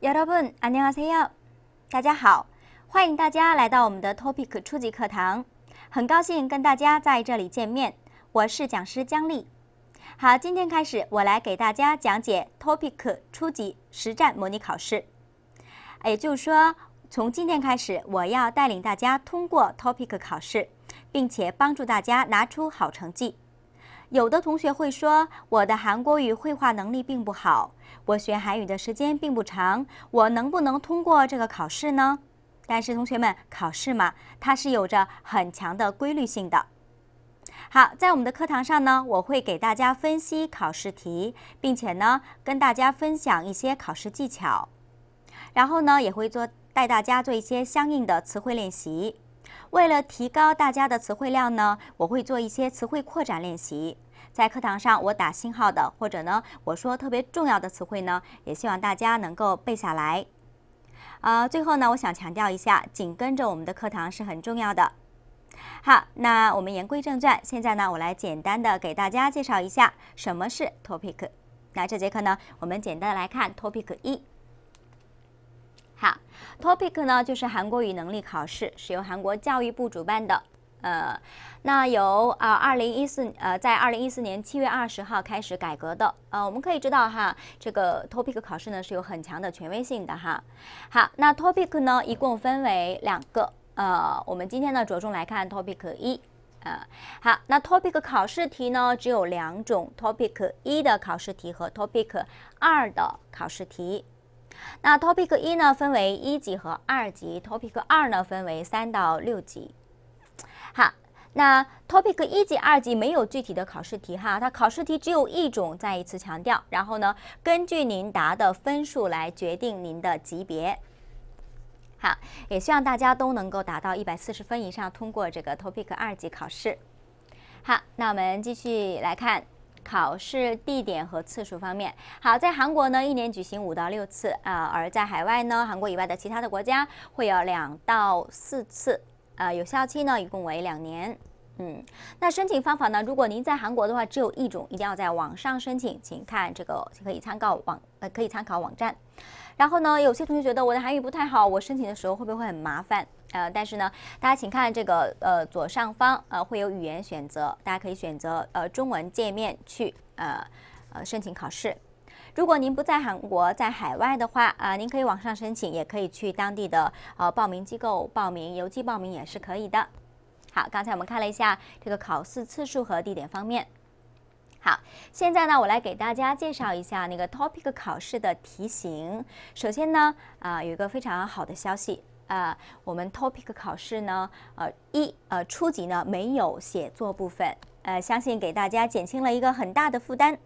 h e l 안녕하세요大家好，欢迎大家来到我们的 Topic 初级课堂。很高兴跟大家在这里见面，我是讲师姜丽。好，今天开始我来给大家讲解 Topic 初级实战模拟考试，也就是说，从今天开始我要带领大家通过 Topic 考试，并且帮助大家拿出好成绩。有的同学会说，我的韩国语绘画能力并不好，我学韩语的时间并不长，我能不能通过这个考试呢？但是同学们，考试嘛，它是有着很强的规律性的。好，在我们的课堂上呢，我会给大家分析考试题，并且呢，跟大家分享一些考试技巧，然后呢，也会做带大家做一些相应的词汇练习。为了提高大家的词汇量呢，我会做一些词汇扩展练习。在课堂上，我打星号的，或者呢，我说特别重要的词汇呢，也希望大家能够背下来。呃，最后呢，我想强调一下，紧跟着我们的课堂是很重要的。好，那我们言归正传，现在呢，我来简单的给大家介绍一下什么是 topic。那这节课呢，我们简单的来看 topic 一。好，topic 呢就是韩国语能力考试，是由韩国教育部主办的，呃，那由啊二零一四呃在二零一四年七月二十号开始改革的，呃，我们可以知道哈，这个 topic 考试呢是有很强的权威性的哈。好，那 topic 呢一共分为两个，呃，我们今天呢着重来看 topic 一，呃，好，那 topic 考试题呢只有两种，topic 一的考试题和 topic 二的考试题。那 Topic 一呢，分为一级和二级；Topic 二呢，分为三到六级。好，那 Topic 一级、二级没有具体的考试题哈，它考试题只有一种，再一次强调。然后呢，根据您答的分数来决定您的级别。好，也希望大家都能够达到一百四十分以上，通过这个 Topic 二级考试。好，那我们继续来看。考试地点和次数方面，好，在韩国呢，一年举行五到六次啊；而在海外呢，韩国以外的其他的国家会有两到四次。呃，有效期呢，一共为两年。嗯，那申请方法呢？如果您在韩国的话，只有一种，一定要在网上申请，请看这个可以参考网呃可以参考网站。然后呢，有些同学觉得我的韩语不太好，我申请的时候会不会很麻烦？呃，但是呢，大家请看这个呃左上方，呃会有语言选择，大家可以选择呃中文界面去呃呃申请考试。如果您不在韩国，在海外的话啊，您可以网上申请，也可以去当地的呃报名机构报名，邮寄报名也是可以的。好，刚才我们看了一下这个考试次数和地点方面。好，现在呢，我来给大家介绍一下那个 t o p i c 考试的题型。首先呢，啊有一个非常好的消息。呃，我们 Topic 考试呢，呃，一呃初级呢没有写作部分，呃，相信给大家减轻了一个很大的负担。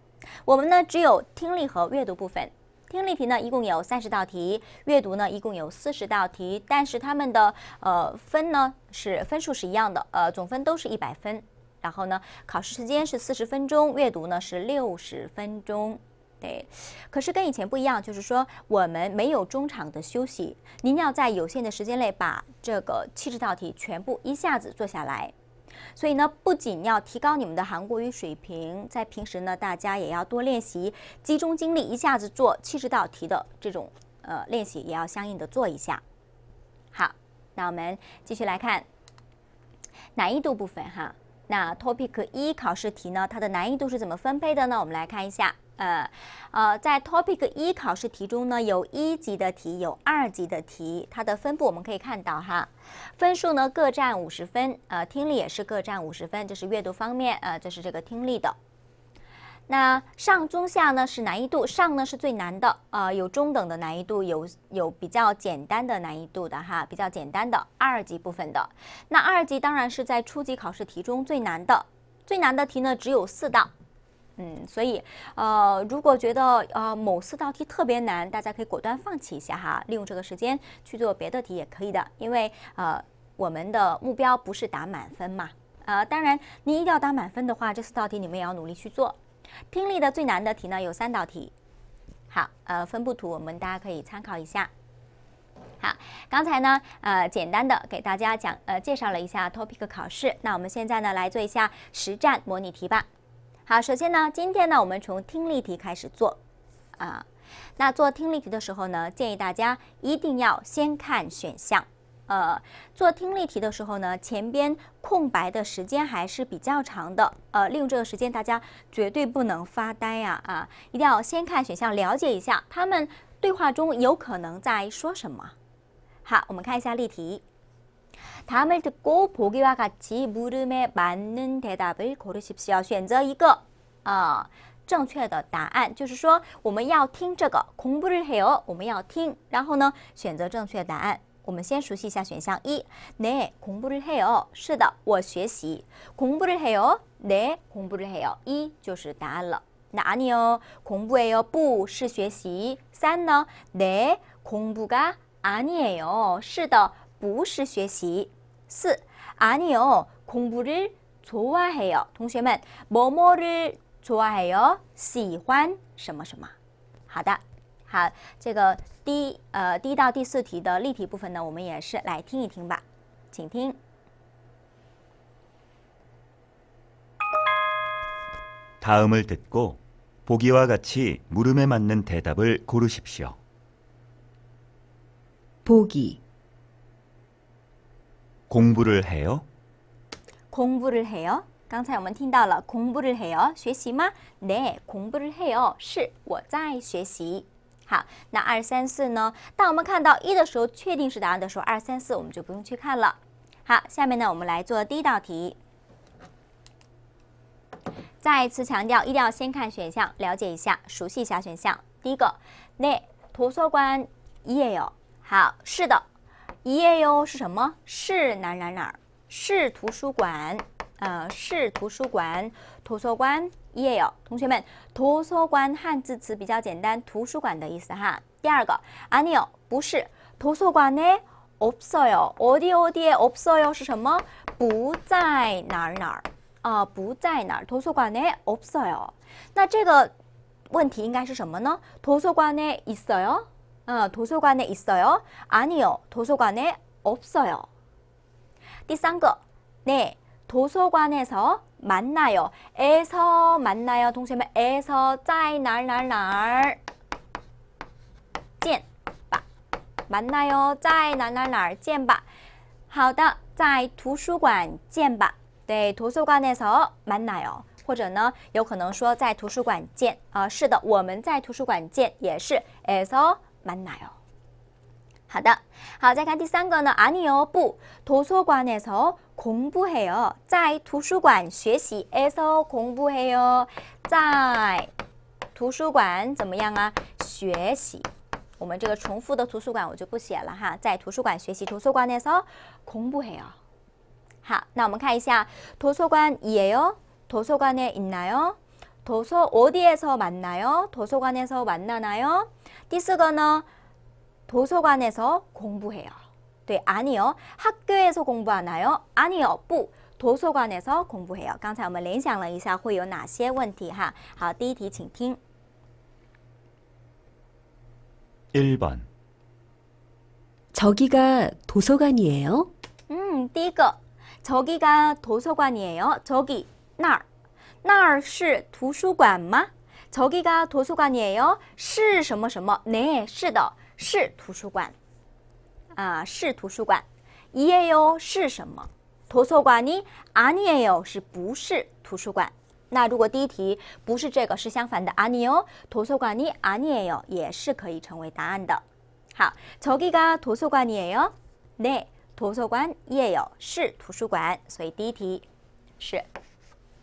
我们呢只有听力和阅读部分，听力题呢一共有三十道题，阅读呢一共有四十道题，但是他们的呃分呢是分数是一样的，呃总分都是一百分。然后呢，考试时间是四十分钟，阅读呢是六十分钟。对，可是跟以前不一样，就是说我们没有中场的休息，您要在有限的时间内把这个七十道题全部一下子做下来。所以呢，不仅要提高你们的韩国语水平，在平时呢，大家也要多练习，集中精力一下子做七十道题的这种呃练习，也要相应的做一下。好，那我们继续来看难易度部分哈。那 Topic 一考试题呢，它的难易度是怎么分配的呢？我们来看一下。呃，呃，在 Topic 一考试题中呢，有一级的题，有二级的题，它的分布我们可以看到哈，分数呢各占五十分，呃，听力也是各占五十分，这是阅读方面，呃，这是这个听力的。那上中下呢是难易度，上呢是最难的，呃，有中等的难易度，有有比较简单的难易度的哈，比较简单的二级部分的。那二级当然是在初级考试题中最难的，最难的题呢只有四道。嗯，所以，呃，如果觉得呃某四道题特别难，大家可以果断放弃一下哈，利用这个时间去做别的题也可以的，因为呃我们的目标不是打满分嘛，呃，当然你一定要打满分的话，这四道题你们也要努力去做。听力的最难的题呢有三道题，好，呃，分布图我们大家可以参考一下。好，刚才呢，呃，简单的给大家讲，呃，介绍了一下 topic 考试，那我们现在呢来做一下实战模拟题吧。好，首先呢，今天呢，我们从听力题开始做，啊，那做听力题的时候呢，建议大家一定要先看选项，呃，做听力题的时候呢，前边空白的时间还是比较长的，呃，利用这个时间，大家绝对不能发呆呀，啊，一定要先看选项，了解一下他们对话中有可能在说什么。好，我们看一下例题。 다음을 듣고 보기와 같이 물음에 맞는 대답을 고르십시오. 选择一个어正确的答案就是说我们要听这个공부를 해요. 我们要听然后呢选择正确答案我们先熟悉一下选项一. 네, 공부를 해요. 是的,我学习. 공부를 해요. 네, 공부를 해요. 一就是答案了.나 아니요. 공부해요. 不是学习. 3呢? 네, 공부가 아니에요. 是的, 不是学习。四아니요 공부를 좋아해요. 同学们, 뭐뭐를 좋아해요? 喜欢什么什么.好的，好，这个第呃第一到第四题的例题部分呢，我们也是来听一听吧，请听。 다음을 듣고 보기와 같이 물음에 맞는 대답을 고르십시오. 보기 공부를해 요。 공부를해 요。 刚才我们听到了“공부를해요”，学习吗？ 네， 공부를해 요， 是我在学习。好，那二三四呢？当我们看到一的时候，确定是答案的时候，二三四我们就不用去看了。好，下面呢，我们来做第一道题。再次强调，一定要先看选项，了解一下，熟悉一下选项。第一个， 네， 图书馆이에 요。 好，是的。页哟是什么？是哪哪哪？是图书馆，呃，是图书馆，图书馆页哟。同学们，图书馆汉字词比较简单，图书馆的意思哈。第二个아니 요， 不是。图书馆呢없어 요？ 어디어디없어 요？ 是什么？不在哪哪啊？不在哪？图书馆呢없어 요？ 那这个问题应该是什么呢？图书馆呢있어 요？ 어, 도서관에 있어요? 아니요. 도서관에 없어요. 第三个. 네. 도서관에서 만나요. 에서 만나요. 동시에 에서 짜이 날날날. 찐. 바. 만나요. 짜이 날날날. 찐 바. 好的,在图书馆见吧. 네, 도서관에서 만나요. 或者呢,有可能说在图书馆见. 是的,我们在图书馆见也是에서 만나요. 하다. 하자 같이 싼 거는 아니요. 不. 도서관에서 공부해요. 在图书馆学习에서 공부해요. 在 도서관 怎么样啊?学习. 我们这个重复的图书馆我就不写了哈，在图书馆学习，图书馆에서 공부해요. 好，那我们看一下，图书馆也有，도서관에 있나요? 도서 어디에서 만나요? 도서관에서 만나나요? 디스거너 도서관에서 공부해요. 네, 아니요. 학교에서 공부하나요? 아니요. 不. 도서관에서 공부해요. 刚才我们联想了一下会有哪些问题哈。好，第一题请听。 1번 저기가 도서관이에요? 음, 第一 저기가 도서관이에요. 저기, 나那儿是图书馆吗？저기가도서관이에 요？ 是什么什么？ 네， 是的，是图书馆。啊，是图书馆。예 요？ 是什么？도서관이아니에 요？ 是不是图书馆？那如果第一题不是这个，是相反的。아니 요， 도서관이아니에 요， 也是可以成为答案的。好，저기가도서관이에 요？ 네， 도서관예 요， 是图书馆。所以第一题是。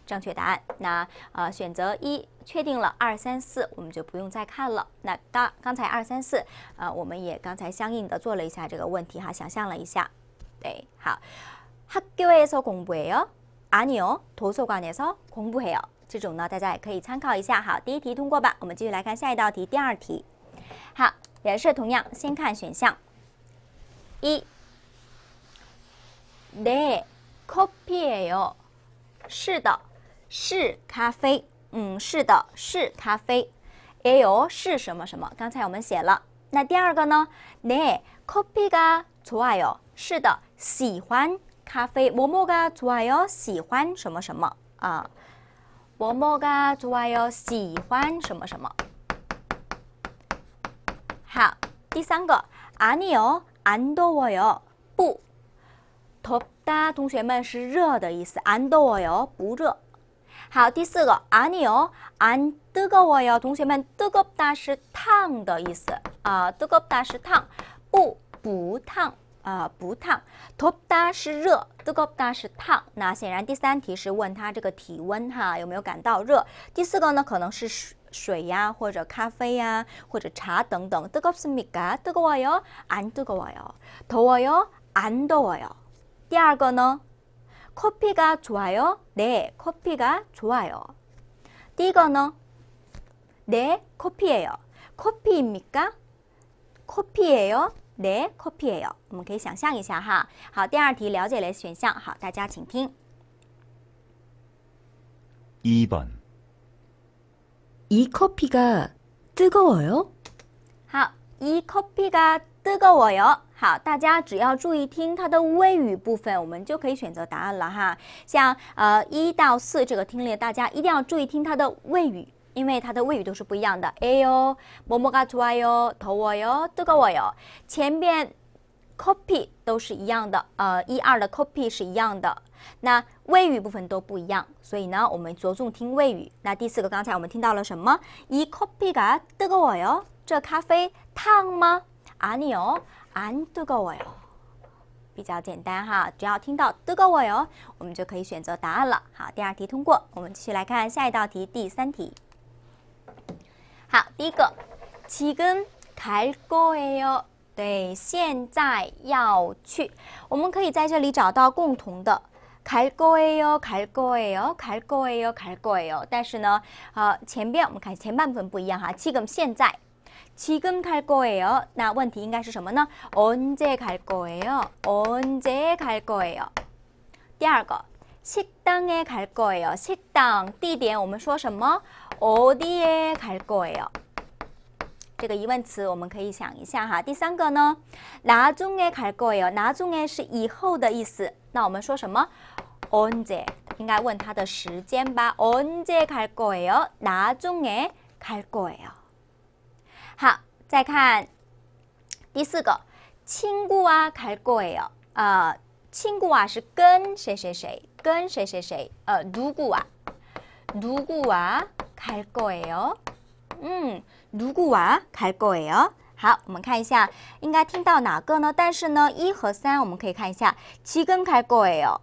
正确答案，那呃选择一确定了二三四，我们就不用再看了。那刚刚才二三四，呃我们也刚才相应的做了一下这个问题哈，想象了一下。对，好，학교에서공부해요아니요도서관에서공부해 요。 这种呢，大家也可以参考一下。好，第一题通过吧，我们继续来看下一道题，第二题。好，也是同样，先看选项一，내코피 i 요， 是的。是咖啡，嗯，是的，是咖啡。哎呦，是什么什么？刚才我们写了，那第二个呢？네커피가좋아 요。 是的，喜欢咖啡。뭐뭐가좋아 요？ 喜欢什么什么啊？뭐뭐가좋아 요？ 喜欢什么什么？好，第三个，아니요안더워 요？ 不，덥 다， 同学们是热的意思。안더워 요？ 不热。好，第四个，아니 요， 안뜨거워 요。 同学们，뜨겁다是烫的意思啊，뜨겁다是烫，不不烫啊，不烫。o p 다是热，뜨겁다是烫。那显然第三题是问他这个体温哈有没有感到热。第四个呢，可能是水水呀或者咖啡呀或者茶等等。뜨겁습니 까， 뜨거워 요， 아니 요， 더워 요， 아니 요。 第二个呢？ 커피가 좋아요? 네, 커피가 좋아요. 띠거너 네, 커피예요. 커피입니까? 커피예요? 对，coffee 有，我们可以想象一下哈。好，第二题了解了选项，好，大家请听。2 번。 이커피가뜨거워요？ 好，이커피가 这个我有，好，大家只要注意听它的谓语部分，我们就可以选择答案了哈。像呃一到四这个听力，大家一定要注意听它的谓语，因为它的谓语都是不一样的。哎哟，摸摸嘎土瓦哟，头我哟，这个我哟，前面 copy 都是一样的，呃，一二的 copy 是一样的，那谓语部分都不一样，所以呢，我们着重听谓语。那第四个，刚才我们听到了什么？一 copy 噶这个我哟，这咖啡烫吗？안녕안들어오 요， 比较简单哈，只要听到들어오 요， 我们就可以选择答案了。好，第二题通过，我们继续来看下一道题，第三题。好，第一个지금가고 요， 对，现在要去，我们可以在这里找到共同的가고 요， 가고 요， 가고 요， 가고 요， 但是呢，呃，前边我们看前半部分不一样哈，지금现在。 지금 갈 거예요. 나 원티 인가 是什么呢? 언제 갈 거예요? 언제 갈 거예요? 第二个 식당에 갈 거예요. 식당 地点我们说什么? 어디에 갈 거예요? 这个疑问词我们可以想一下哈。第三个呢，나중에갈거예요。나중에是以后的意思。那我们说什么？언 제？ 应该问它的时间吧。언제갈거예 요？ 나중에갈거예 요。 好，再看第四个，친구啊，갈거예 요。 呃，친구啊，是跟谁谁谁，跟谁谁谁。呃，누구啊，누구와갈거예 요。 嗯，누구와갈거예 요。 好，我们看一下应该听到哪个呢？但是呢，一和三我们可以看一下，지금갈거예 요，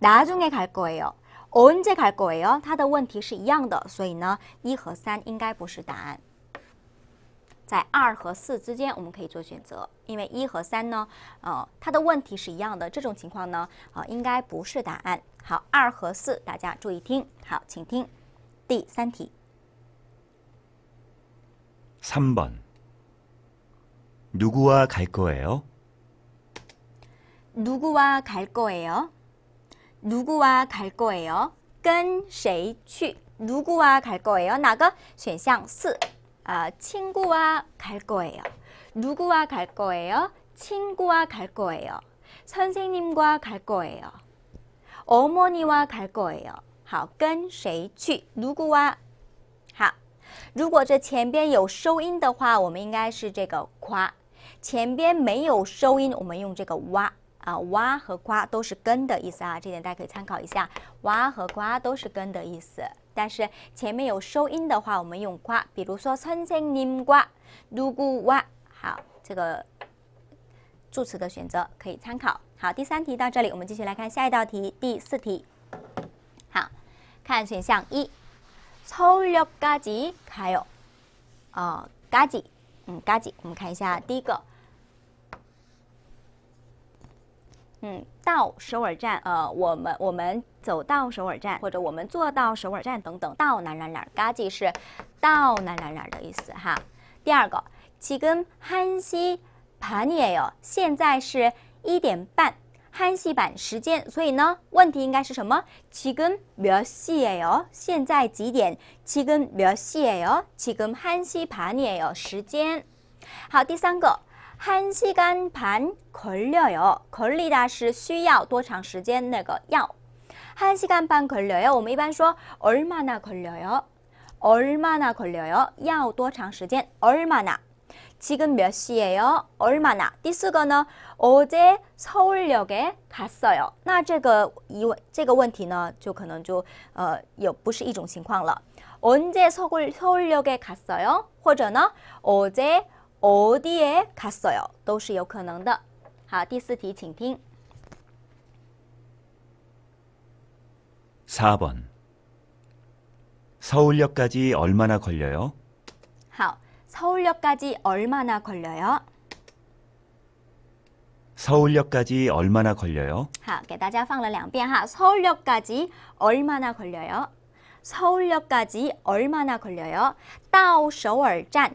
나중에갈거예 요， 언제갈거예 요？ 它的问题是一样的，所以呢，一和三应该不是答案。在二和四之间，我们可以做选择，因为一和三呢，呃，它的问题是一样的。这种情况呢，呃，应该不是答案。好，二和四，大家注意听。好，请听第三题。三번누구와갈거예 요？ 누구와갈거예 요？ 누구와갈거예 요？ 跟谁去？누구와갈거예 요？ 哪个选项四？ 아, 친구와 갈 거예요. 누구와 갈 거예요? 친구와 갈 거예요. 선생님과 갈 거예요. 어머니와 갈 거예요. 好,跟谁去? 누구와? 好,如果这前边有收音的话,我们应该是这个夸.前边没有收音,我们用这个哇.啊，挖和刮都是根的意思啊，这点大家可以参考一下。挖和刮都是根的意思，但是前面有收音的话，我们用刮，比如说春春林瓜，独咕哇，好，这个助词的选择可以参考。好，第三题到这里，我们继续来看下一道题，第四题。好，看选项一，从六嘎几还有，啊，嘎几，嗯，嘎几，我们看一下第一个。嗯，到首尔站，呃，我们我们走到首尔站，或者我们坐到首尔站等等，到哪哪哪，嘎记是到哪哪哪的意思哈。第二个，지금한시반예 요， 现在是一点半，한시반时间，所以呢，问题应该是什么？지금몇시예 요， 现在几点？지금몇시예 요， 지금한시반예 요， 时间。好，第三个。 1시간 반 걸려요. 걸리다 是需要多长时间那个要. 1시간 반 걸려요. 我们一般说 얼마나 걸려요? 얼마나 걸려요? 要多长时间? 얼마나? 지금 몇 시예요? 얼마나? 第四个呢, 어제 서울역에 갔어요. 那这个疑这个问题呢就可能就呃有不是一种情况了 언제 서울 서울역에 갔어요? 或者呢， 어제 어디에 갔어요? 都是有可能的.好,第四题请听. 4번 서울역까지 얼마나 걸려요? 好, 서울역까지 얼마나 걸려요? 서울역까지 얼마나 걸려요? 好,给大家放了两遍哈. 서울역까지 얼마나 걸려요? 서울역까지 얼마나 걸려요? 到首尔站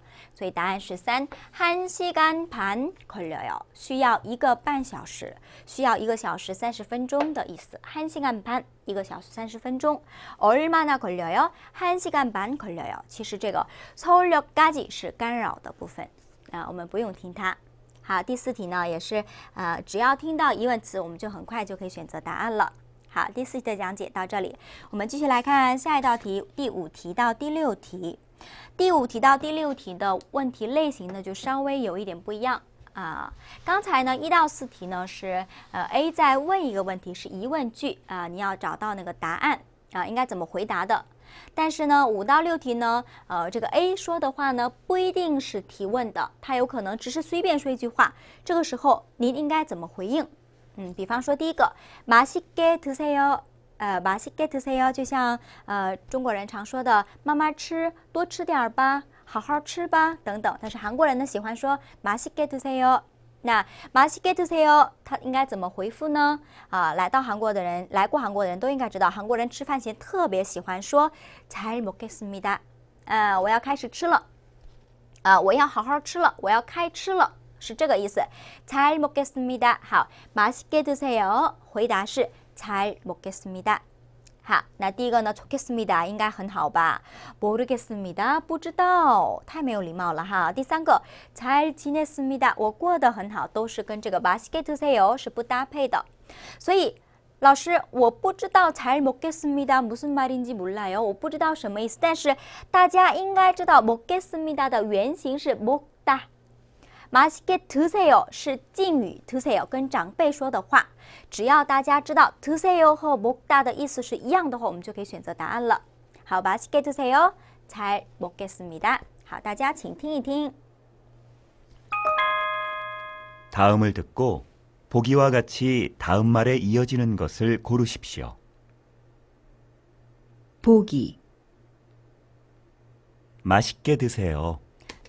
所以答案是三，한시간반걸려 요， 需要一个半小时，需要一个小时三十分钟的意思。한시간 반， 一个小时三十分钟。얼마나걸려 요？ 한시간반걸려 요。 其实这个서울역까지是干扰的部分啊，我们不用听它。好，第四题呢也是啊，只要听到疑问词，我们就很快就可以选择答案了。好，第四题的讲解到这里，我们继续来看下一道题，第五题到第六题。第五题到第六题的问题类型呢，就稍微有一点不一样啊。刚才呢，一到四题呢是呃 A 在问一个问题，是疑问句啊，你要找到那个答案啊，应该怎么回答的。但是呢，五到六题呢，呃，这个 A 说的话呢不一定是提问的，他有可能只是随便说一句话，这个时候您应该怎么回应？嗯，比方说第一个，맛있게드세 요。 呃，맛이게드세 요， 就像呃中国人常说的“慢慢吃，多吃点吧，好好吃吧”等等。但是韩国人呢喜欢说“맛이게드세요”。那“맛이게드세요”他应该怎么回复呢？啊，来到韩国的人，来过韩国的人都应该知道，韩国人吃饭前特别喜欢说“잘먹겠습니다”。嗯，我要开始吃了，啊，我要好好吃了，我要开吃了，是这个意思。잘먹겠습니 다。 好，맛이게드세 요。 回答是。잘 먹겠습니다. 好，那第一个呢，좋겠습니다，应该很好吧？ 모르겠습니다, 不知道，太没有礼貌了哈。第三个，잘 지냈습니다, 我过得很好，都是跟这个 맛있게 드세요 是不搭配的。所以 老师，我不知道잘먹겠습니다무슨말인지몰라요我不知道什么意思，但是大家应该知道먹겠습니다的原型是먹다。 맛있게 드세요 是敬语，드세요跟长辈说的话。只要大家知道 드세요 和먹다的意思是一样的话，我们就可以选择答案了。好，맛있게드세요잘먹겠습니다好，大家请听一听。 다음을 듣고 보기와 같이 다음 말에 이어지는 것을 고르십시오. 보기 맛있게 드세요.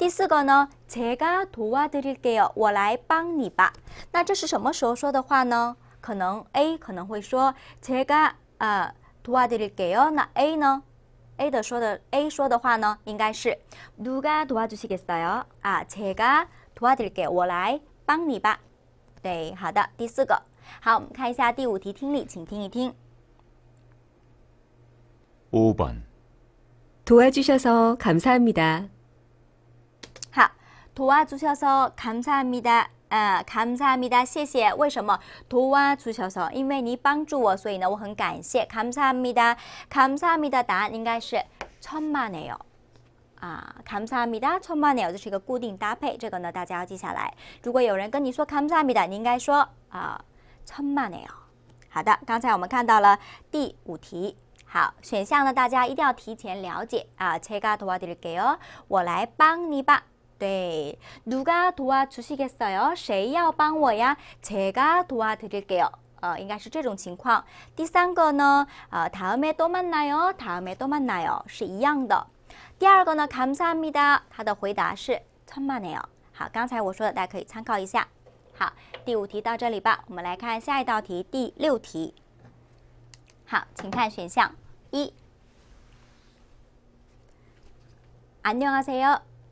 第四个呢， 제가 도와드릴게요. 我来帮你吧.那这是什么时候说的话呢?可能 A 可能会说 제가 아, 도와드릴게요. 那 a 呢 A 的说的 A 说的话呢，应该是 누가 도와주시겠어요? 아, 제가 도와드릴게요. 我来帮你吧.对，好的，第四个。好，我们看一下第五题听力，请听一听。 5번 도와주셔서 감사합니다. 도와주셔서감사합니 다， 啊，감사합니 다， 谢谢。为什么도와주셔 서？ 因为你帮助我，所以呢，我很感谢。감사합니 다， 감사합니 다。 答案应该是천만에 요。 啊，감사합니 다， 천만에 요。 这是一个固定搭配，这个呢，大家要记下来。如果有人跟你说감사합니 다， 你应该说啊천만에 요。 好的，刚才我们看到了第五题，好，选项呢，大家一定要提前了解啊。제가도와드릴게 요， 我来帮你吧。对. 누가 도와주시겠어요? 谁要帮我呀? 제가 도와드릴게요. 어, 应该是这种情况。第三个呢，呃，다음에또만나요，다음에또만나요是一样的。第二个呢 감사합니다。它的回答是천만에요。好，刚才我说的，大家可以参考一下。好，第五题到这里吧，我们来看下一道题，第六题。 好，请看选项一。안녕하세요.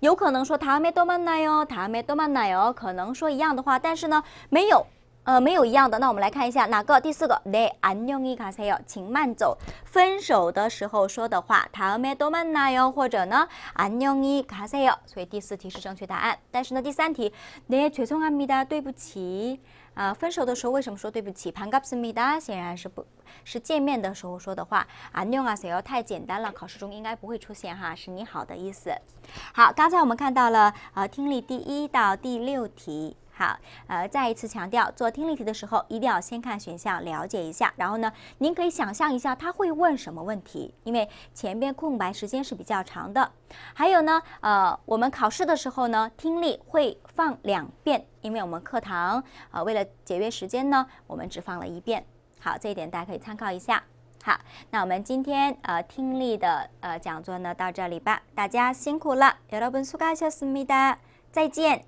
有可能说他没多慢来哟，他没多慢来哟，可能说一样的话，但是呢，没有，呃，没有一样的。那我们来看一下哪个，第四个，내안녕히가세 요， 请慢走，分手的时候说的话，他没多慢来哟，或者呢，안녕히가세 요， 所以第四题是正确答案。但是呢，第三题，네죄송합니 다， 对不起。啊，分手的时候为什么说对不起？Pang g a s m e d a 显然是不，是见面的时候说的话。啊 n o n g e l l 太简单了，考试中应该不会出现哈，是你好的意思。好，刚才我们看到了呃，听力第一到第六题。好，呃，再一次强调，做听力题的时候一定要先看选项，了解一下。然后呢，您可以想象一下他会问什么问题，因为前边空白时间是比较长的。还有呢，呃，我们考试的时候呢，听力会放两遍，因为我们课堂呃，为了节约时间呢，我们只放了一遍。好，这一点大家可以参考一下。好，那我们今天呃听力的呃讲座呢到这里吧，大家辛苦了，여러분수고하셨습니 다， 再见。